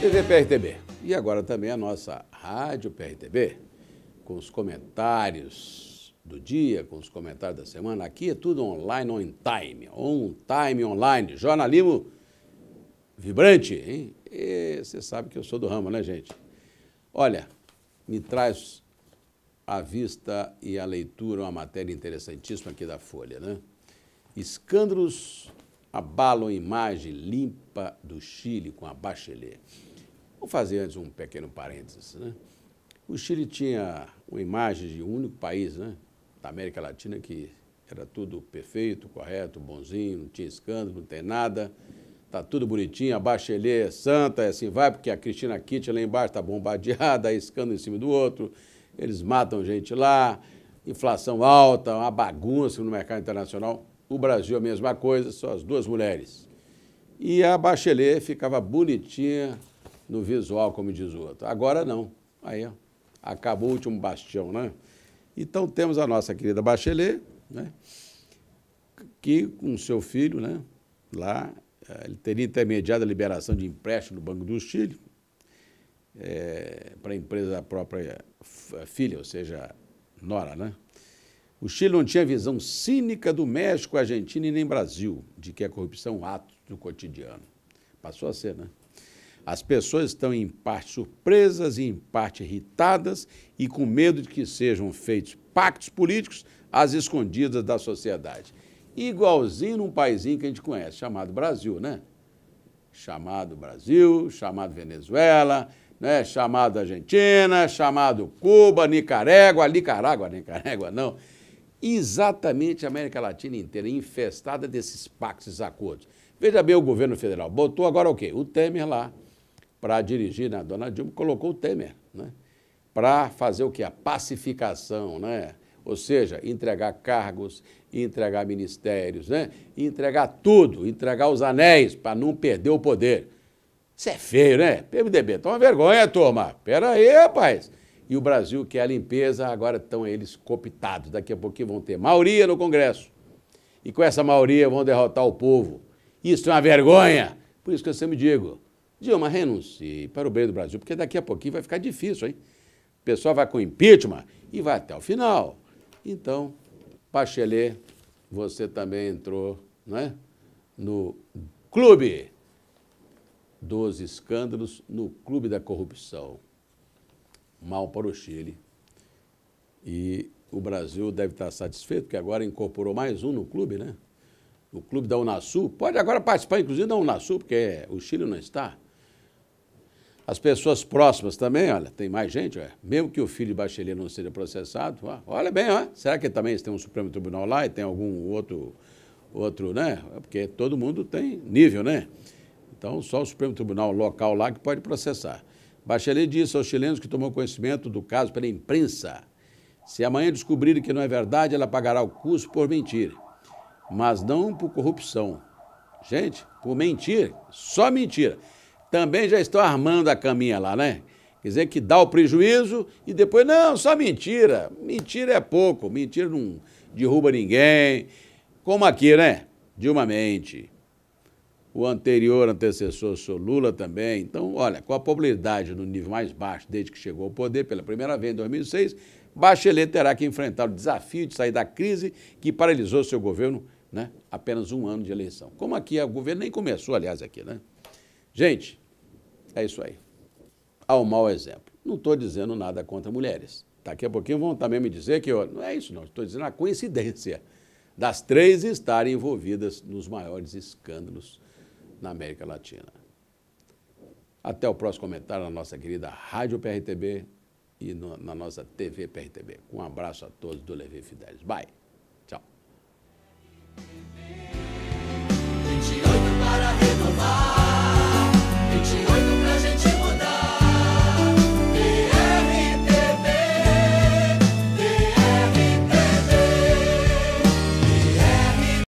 TV PRTB. E agora também a nossa Rádio PRTB, com os comentários do dia, com os comentários da semana. Aqui é tudo online, on time. On time, online. Jornalismo vibrante, hein? E você sabe que eu sou do ramo, né, gente? Olha, me traz à vista e à leitura uma matéria interessantíssima aqui da Folha, né? Escândalos abalam a imagem limpa do Chile com a Bachelet. Vou fazer antes um pequeno parênteses. Né? O Chile tinha uma imagem de um único país né, da América Latina que era tudo perfeito, correto, bonzinho, não tinha escândalo, não tem nada, tá tudo bonitinho, a Bachelet é santa, é assim vai, porque a Cristina Kitty lá embaixo está bombardeada, aí escândalo em cima do outro, eles matam gente lá, inflação alta, uma bagunça no mercado internacional. O Brasil a mesma coisa, só as duas mulheres. E a Bachelet ficava bonitinha, no visual, como diz o outro. Agora não. Aí, ó, acabou o último bastião, né? Então temos a nossa querida Bachelet, né? que com seu filho, né? lá, eh, ele teria intermediado a liberação de empréstimo do Banco do Chile é, para a empresa da própria eh, filha, ou seja, Nora, né? O Chile não tinha visão cínica do México, Argentina e nem Brasil, de que a corrupção é um ato do cotidiano. Passou a ser, né? As pessoas estão em parte surpresas e em parte irritadas e com medo de que sejam feitos pactos políticos às escondidas da sociedade. Igualzinho num paizinho que a gente conhece, chamado Brasil, né? Chamado Brasil, chamado Venezuela, né? chamado Argentina, chamado Cuba, Nicarágua, Nicarágua, Nicarágua não. Exatamente a América Latina inteira infestada desses pactos e acordos. Veja bem o governo federal. Botou agora o quê? O Temer lá para dirigir na né? dona Dilma, colocou o Temer, né? para fazer o que? A pacificação, né? ou seja, entregar cargos, entregar ministérios, né? entregar tudo, entregar os anéis para não perder o poder. Isso é feio, né? PMDB, tá uma vergonha, turma. Pera aí, rapaz. E o Brasil quer a limpeza, agora estão eles copitados. Daqui a pouquinho vão ter maioria no Congresso. E com essa maioria vão derrotar o povo. Isso é uma vergonha. Por isso que eu sempre digo, Dilma, renuncie para o bem do Brasil, porque daqui a pouquinho vai ficar difícil, hein? O pessoal vai com impeachment e vai até o final. Então, Pachelet, você também entrou né, no clube dos escândalos, no clube da corrupção. Mal para o Chile. E o Brasil deve estar satisfeito, porque agora incorporou mais um no clube, né? O clube da Unasul. Pode agora participar, inclusive, da Unasul, porque o Chile não está. As pessoas próximas também, olha, tem mais gente, olha. mesmo que o filho de Bachelet não seja processado, olha, bem, olha, será que também tem um Supremo Tribunal lá e tem algum outro, outro, né? Porque todo mundo tem nível, né? Então, só o Supremo Tribunal local lá que pode processar. Bachelet disse aos chilenos que tomou conhecimento do caso pela imprensa. Se amanhã descobrirem que não é verdade, ela pagará o custo por mentir, mas não por corrupção. Gente, por mentir, só mentira também já estão armando a caminha lá, né? Quer dizer que dá o prejuízo e depois, não, só mentira. Mentira é pouco, mentira não derruba ninguém. Como aqui, né? Dilma Mente. O anterior antecessor, sou Lula também. Então, olha, com a popularidade no nível mais baixo desde que chegou ao poder pela primeira vez em 2006, Bachelet terá que enfrentar o desafio de sair da crise que paralisou seu governo, né? Apenas um ano de eleição. Como aqui, o governo nem começou, aliás, aqui, né? Gente, é isso aí. Ao mau exemplo. Não estou dizendo nada contra mulheres. Daqui a pouquinho vão também me dizer que eu, não é isso, não. Estou dizendo a coincidência das três estarem envolvidas nos maiores escândalos na América Latina. Até o próximo comentário na nossa querida Rádio PRTB e no, na nossa TV PRTB. Um abraço a todos do Levi Fidelis. Bye.